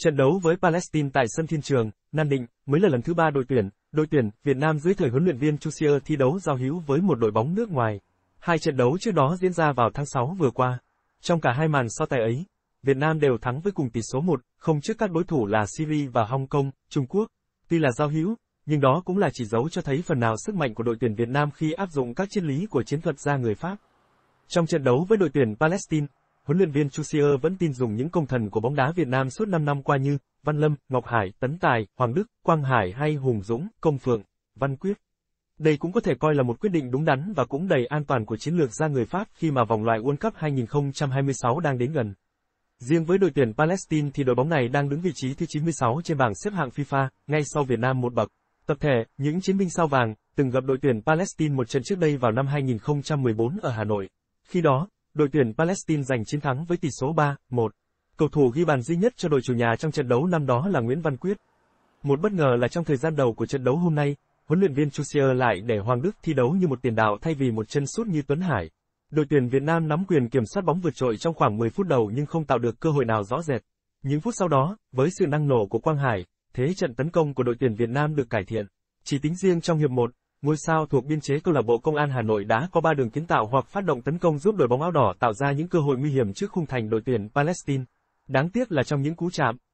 Trận đấu với Palestine tại sân Thiên Trường, Nam Định, mới là lần thứ ba đội tuyển, đội tuyển Việt Nam dưới thời huấn luyện viên Chusier thi đấu giao hữu với một đội bóng nước ngoài. Hai trận đấu trước đó diễn ra vào tháng 6 vừa qua. Trong cả hai màn so tài ấy, Việt Nam đều thắng với cùng tỷ số 1-0 trước các đối thủ là Syria và Hong Kong, Trung Quốc. Tuy là giao hữu, nhưng đó cũng là chỉ dấu cho thấy phần nào sức mạnh của đội tuyển Việt Nam khi áp dụng các triết lý của chiến thuật ra người Pháp. Trong trận đấu với đội tuyển Palestine, huấn luyện viên Chusier vẫn tin dùng những công thần của bóng đá Việt Nam suốt 5 năm qua như Văn Lâm, Ngọc Hải, Tấn Tài, Hoàng Đức, Quang Hải hay Hùng Dũng, Công Phượng, Văn Quyết. Đây cũng có thể coi là một quyết định đúng đắn và cũng đầy an toàn của chiến lược ra người Pháp khi mà vòng loại World Cup 2026 đang đến gần. Riêng với đội tuyển Palestine thì đội bóng này đang đứng vị trí thứ 96 trên bảng xếp hạng FIFA, ngay sau Việt Nam một bậc. Tập thể, những chiến binh sao vàng, từng gặp đội tuyển Palestine một trận trước đây vào năm 2014 ở Hà Nội. Khi đó, đội tuyển Palestine giành chiến thắng với tỷ số 3-1. Cầu thủ ghi bàn duy nhất cho đội chủ nhà trong trận đấu năm đó là Nguyễn Văn Quyết. Một bất ngờ là trong thời gian đầu của trận đấu hôm nay, huấn luyện viên Chusier lại để Hoàng Đức thi đấu như một tiền đạo thay vì một chân sút như Tuấn Hải. Đội tuyển Việt Nam nắm quyền kiểm soát bóng vượt trội trong khoảng 10 phút đầu nhưng không tạo được cơ hội nào rõ rệt. Những phút sau đó, với sự năng nổ của Quang Hải, thế trận tấn công của đội tuyển Việt Nam được cải thiện. Chỉ tính riêng trong hiệp 1, Ngôi sao thuộc biên chế câu lạc bộ Công an Hà Nội đã có ba đường kiến tạo hoặc phát động tấn công giúp đội bóng áo đỏ tạo ra những cơ hội nguy hiểm trước khung thành đội tuyển Palestine. Đáng tiếc là trong những cú chạm,